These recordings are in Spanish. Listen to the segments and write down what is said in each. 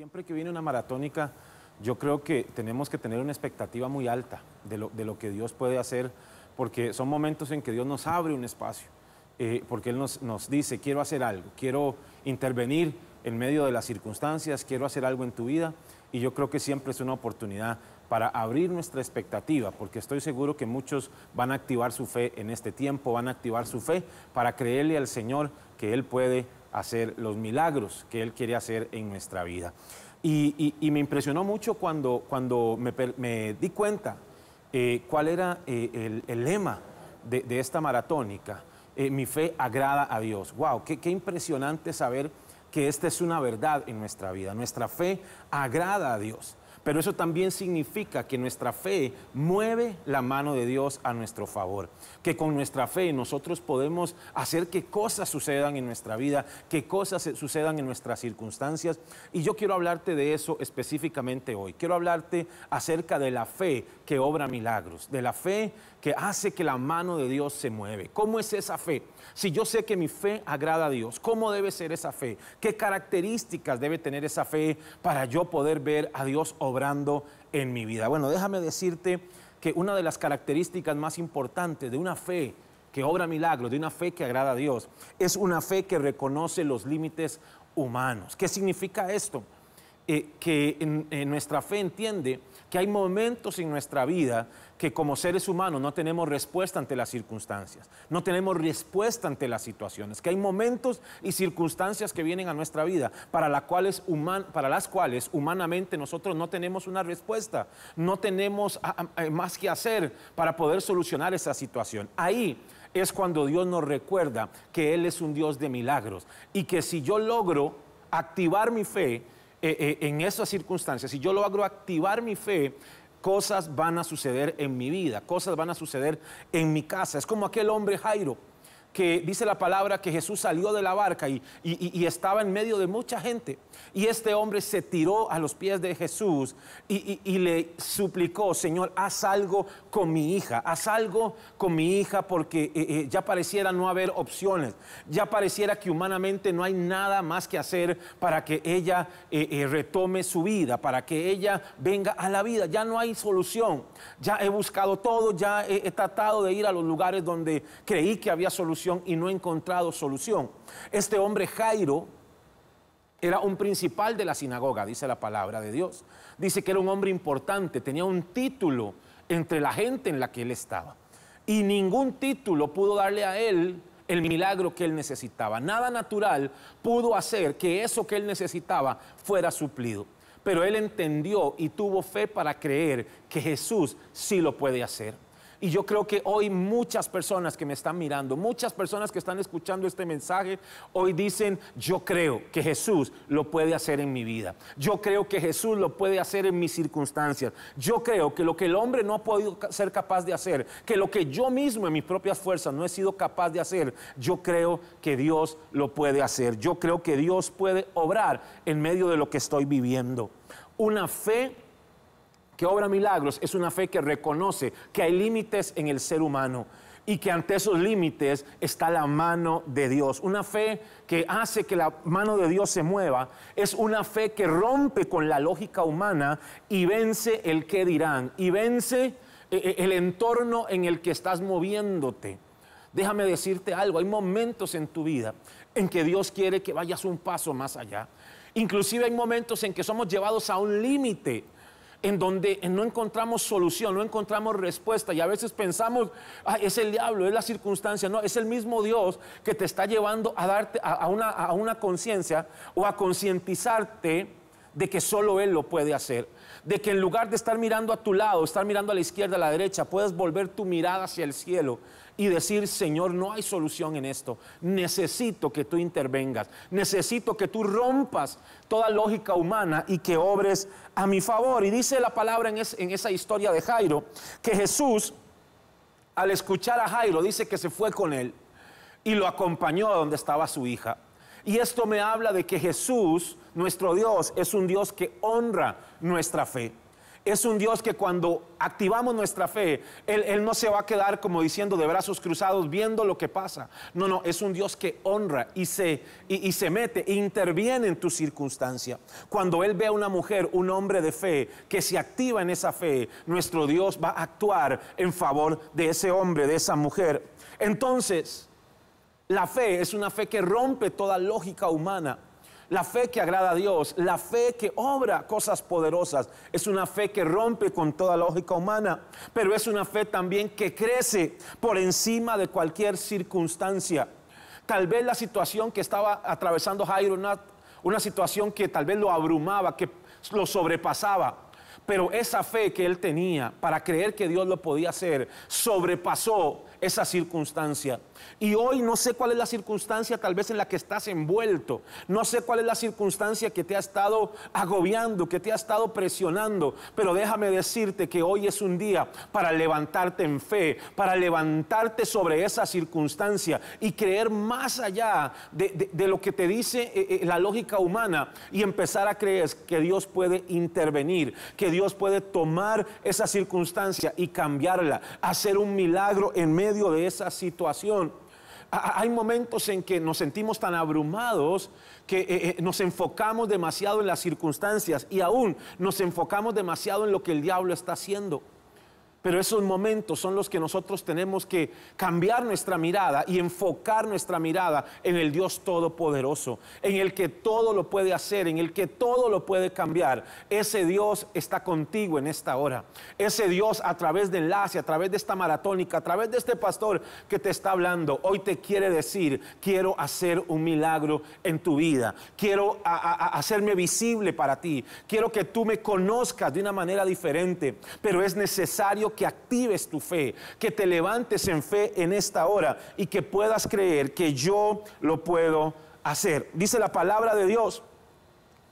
Siempre que viene una maratónica, yo creo que tenemos que tener una expectativa muy alta de lo, que Dios puede hacer, porque son momentos en que Dios nos abre un espacio, eh, porque Él nos, nos dice, quiero hacer algo, quiero intervenir en medio de las circunstancias, quiero hacer algo en tu vida, y yo creo que siempre es una oportunidad para abrir nuestra expectativa, porque estoy seguro que muchos van a activar su fe en este tiempo, van a activar su fe para creerle al Señor que Él puede hacer los milagros que Él quiere hacer en nuestra vida. Y, me impresionó mucho cuando, cuando me, di cuenta eh, cuál era eh, el, lema de, esta maratónica. Eh, mi fe agrada a Dios. ¡Wow! Qué, qué, impresionante saber que esta es una verdad en nuestra vida. Nuestra fe agrada a Dios. Pero eso también significa que nuestra fe mueve la mano de Dios a nuestro favor, que con nuestra fe nosotros podemos hacer que cosas sucedan en nuestra vida, que cosas sucedan en nuestras circunstancias. Y yo quiero hablarte de eso específicamente hoy. Quiero hablarte acerca de la fe que obra milagros, de la fe que hace que la mano de Dios se mueve. ¿Cómo es esa fe? Si yo sé que mi fe agrada a Dios, ¿cómo debe ser esa fe? ¿Qué características debe tener esa fe para yo poder ver a Dios obrar? en mi vida. Bueno, déjame decirte que una de las características más importantes de una fe que obra milagros, de una fe que agrada a Dios, es una fe que reconoce los límites humanos. ¿Qué significa esto? Eh, que en, nuestra fe entiende que hay momentos en nuestra vida que como seres humanos no tenemos respuesta ante las circunstancias, no tenemos respuesta ante las situaciones, que hay momentos y circunstancias que vienen a nuestra vida para, cuales para las cuales humanamente nosotros no tenemos una respuesta, no tenemos más que hacer para poder solucionar esa situación. Ahí es cuando Dios nos recuerda que Él es un Dios de milagros y que si yo logro activar mi fe, eh, eh, en esas circunstancias, si yo logro activar mi fe, cosas van a suceder en mi vida, cosas van a suceder en mi casa. Es como aquel hombre Jairo que dice la palabra que Jesús salió de la barca y, estaba en medio de mucha gente. Y este hombre se tiró a los pies de Jesús y, le suplicó, Señor, haz algo con mi hija, haz algo con mi hija porque eh, eh, ya pareciera no haber opciones, ya pareciera que humanamente no hay nada más que hacer para que ella eh, retome su vida, para que ella venga a la vida, ya no hay solución, ya he buscado todo, ya he, he tratado de ir a los lugares donde creí que había solución y no encontrado solución. Este hombre Jairo era un principal de la sinagoga, dice la palabra de Dios. Dice que era un hombre importante, tenía un título entre la gente en la que él estaba. Y ningún título pudo darle a él el milagro que él necesitaba. Nada natural pudo hacer que eso que él necesitaba fuera suplido. Pero él entendió y tuvo fe para creer que Jesús sí lo puede hacer. Y yo creo que hoy muchas personas que me están mirando, muchas personas que están escuchando este mensaje, hoy dicen, yo creo que Jesús lo puede hacer en mi vida. Yo creo que Jesús lo puede hacer en mis circunstancias. Yo creo que lo que el hombre no ha podido ser capaz de hacer, que lo que yo mismo en mis propias fuerzas no he sido capaz de hacer, yo creo que Dios lo puede hacer. Yo creo que Dios puede obrar en medio de lo que estoy viviendo. Una fe que obra milagros, es una fe que reconoce que hay límites en el ser humano y que ante esos límites está la mano de Dios. Una fe que hace que la mano de Dios se mueva es una fe que rompe con la lógica humana y vence el qué dirán, y vence eh, eh, el entorno en el que estás moviéndote. Déjame decirte algo, hay momentos en tu vida en que Dios quiere que vayas un paso más allá. Inclusive hay momentos en que somos llevados a un límite en donde no encontramos solución, no encontramos respuesta y a veces pensamos, es el diablo, es la circunstancia, no, es el mismo Dios que te está llevando a darte una, a una conciencia o a concientizarte de que solo Él lo puede hacer. De que en lugar de estar mirando a tu lado, estar mirando a la izquierda, a la derecha, puedes volver tu mirada hacia el cielo y decir, Señor, no hay solución en esto. Necesito que tú intervengas. Necesito que tú rompas toda lógica humana y que obres a mi favor. Y dice la palabra en, en esa historia de Jairo, que Jesús, al escuchar a Jairo, dice que se fue con él y lo acompañó a donde estaba su hija. Y esto me habla de que Jesús, nuestro Dios, es un Dios que honra nuestra fe. Es un Dios que cuando activamos nuestra fe, él, no se va a quedar como diciendo de brazos cruzados viendo lo que pasa. No, no, es un Dios que honra y se, y, y se mete e interviene en tu circunstancia. Cuando Él ve a una mujer, un hombre de fe, que se activa en esa fe, nuestro Dios va a actuar en favor de ese hombre, de esa mujer. Entonces, la fe es una fe que rompe toda lógica humana. La fe que agrada a Dios, la fe que obra cosas poderosas, es una fe que rompe con toda lógica humana, pero es una fe también que crece por encima de cualquier circunstancia. Tal vez la situación que estaba atravesando Jairo, una situación que tal vez lo abrumaba, que lo sobrepasaba, pero esa fe que él tenía para creer que Dios lo podía hacer sobrepasó esa circunstancia. Y hoy no sé cuál es la circunstancia tal vez en la que estás envuelto. No sé cuál es la circunstancia que te ha estado agobiando, que te ha estado presionando. Pero déjame decirte que hoy es un día para levantarte en fe, para levantarte sobre esa circunstancia y creer más allá de, lo que te dice eh, eh, la lógica humana y empezar a creer que Dios puede intervenir, que Dios puede tomar esa circunstancia y cambiarla, hacer un milagro en medio de esa situación. Hay momentos en que nos sentimos tan abrumados que eh, eh, nos enfocamos demasiado en las circunstancias y aún nos enfocamos demasiado en lo que el diablo está haciendo. Pero esos momentos son los que nosotros tenemos que cambiar nuestra mirada y enfocar nuestra mirada en el Dios Todopoderoso, en el que todo lo puede hacer, en el que todo lo puede cambiar. Ese Dios está contigo en esta hora. Ese Dios a través de enlace, a través de esta maratónica, a través de este pastor que te está hablando, hoy te quiere decir, quiero hacer un milagro en tu vida, quiero hacerme visible para ti, quiero que tú me conozcas de una manera diferente, pero es necesario que actives tu fe, que te levantes en fe en esta hora y que puedas creer que yo lo puedo hacer. Dice la palabra de Dios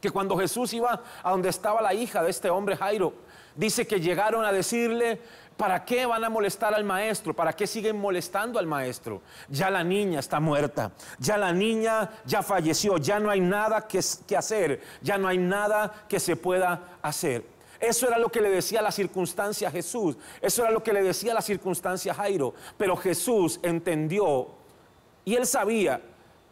que cuando Jesús iba a donde estaba la hija de este hombre Jairo, dice que llegaron a decirle, ¿para qué van a molestar al maestro? ¿Para qué siguen molestando al maestro? Ya la niña está muerta, ya la niña ya falleció, ya no hay nada que, que hacer, ya no hay nada que se pueda hacer. Eso era lo que le decía la circunstancia a Jesús. Eso era lo que le decía la circunstancia a Jairo. Pero Jesús entendió y él sabía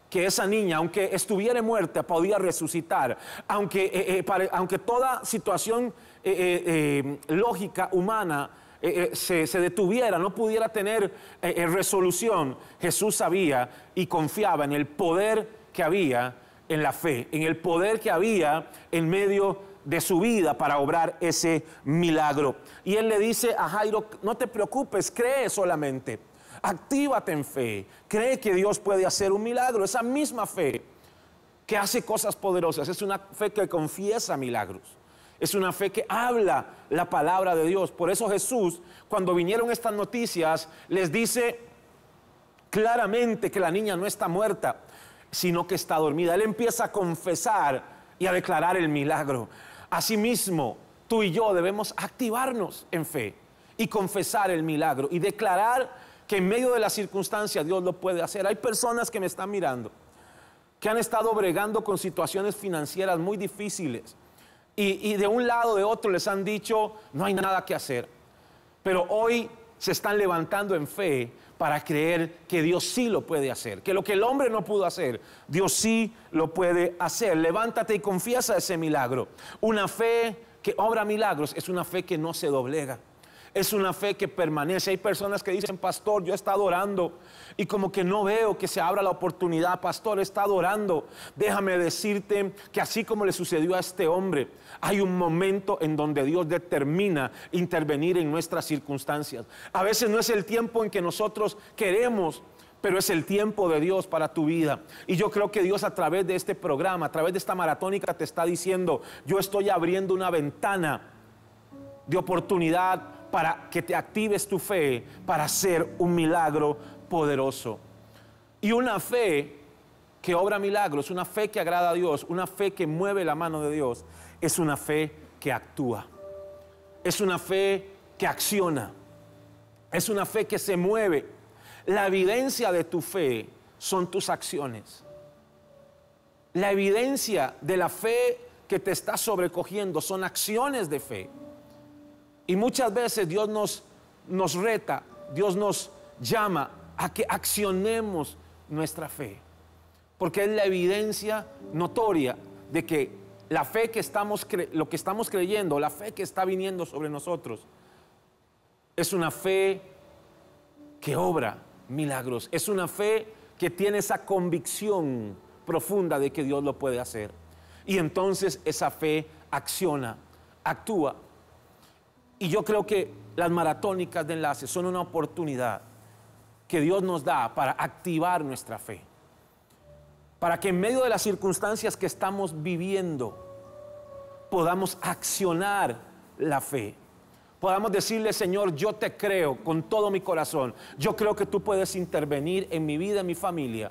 que esa niña, aunque estuviera muerta, podía resucitar. Aunque, eh, eh, aunque toda situación eh, lógica humana se, se, detuviera, no pudiera tener resolución, Jesús sabía y confiaba en el poder que había en la fe, en el poder que había en medio de de su vida para obrar ese milagro. Y él le dice a Jairo, no te preocupes, cree solamente, actívate en fe, cree que Dios puede hacer un milagro, esa misma fe que hace cosas poderosas, es una fe que confiesa milagros. Es una fe que habla la palabra de Dios. Por eso Jesús, cuando vinieron estas noticias, les dice claramente que la niña no está muerta, sino que está dormida. Él empieza a confesar y a declarar el milagro. Asimismo, tú y yo debemos activarnos en fe y confesar el milagro y declarar que en medio de las circunstancias Dios lo puede hacer. Hay personas que me están mirando, que han estado bregando con situaciones financieras muy difíciles y, de un lado o de otro les han dicho, no hay nada que hacer. Pero hoy se están levantando en fe para creer que Dios sí lo puede hacer, que lo que el hombre no pudo hacer, Dios sí lo puede hacer. Levántate y confiesa ese milagro. Una fe que obra milagros es una fe que no se doblega es una fe que permanece. Hay personas que dicen, pastor, yo he estado orando y como que no veo que se abra la oportunidad, pastor, he estado orando. Déjame decirte que así como le sucedió a este hombre, hay un momento en donde Dios determina intervenir en nuestras circunstancias. A veces no es el tiempo en que nosotros queremos pero es el tiempo de Dios para tu vida. Y yo creo que Dios a través de este programa, a través de esta maratónica, te está diciendo, yo estoy abriendo una ventana de oportunidad para que te actives tu fe para hacer un milagro poderoso. Y una fe que obra milagros, una fe que agrada a Dios, una fe que mueve la mano de Dios, es una fe que actúa. Es una fe que acciona. Es una fe que se mueve. La evidencia de tu fe son tus acciones. La evidencia de la fe que te está sobrecogiendo son acciones de fe. Y muchas veces Dios nos, nos reta, Dios nos llama a que accionemos nuestra fe, porque es la evidencia notoria de que la fe que estamos, lo que estamos creyendo, la fe que está viniendo sobre nosotros, es una fe que obra milagros, es una fe que tiene esa convicción profunda de que Dios lo puede hacer. Y entonces esa fe acciona, actúa. Y yo creo que las maratónicas de enlace son una oportunidad que Dios nos da para activar nuestra fe. Para que en medio de las circunstancias que estamos viviendo podamos accionar la fe. Podamos decirle, Señor, yo te creo con todo mi corazón. Yo creo que tú puedes intervenir en mi vida, en mi familia.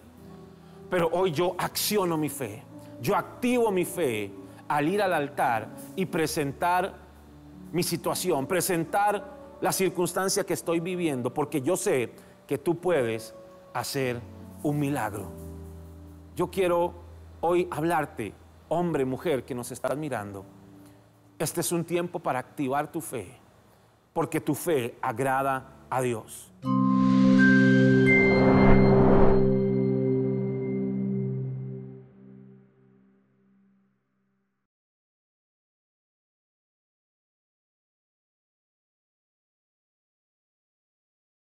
Pero hoy yo acciono mi fe. Yo activo mi fe al ir al altar y presentar mi situación, presentar la circunstancia que estoy viviendo, porque yo sé que tú puedes hacer un milagro. Yo quiero hoy hablarte, hombre, mujer, que nos estás mirando. Este es un tiempo para activar tu fe, porque tu fe agrada a Dios.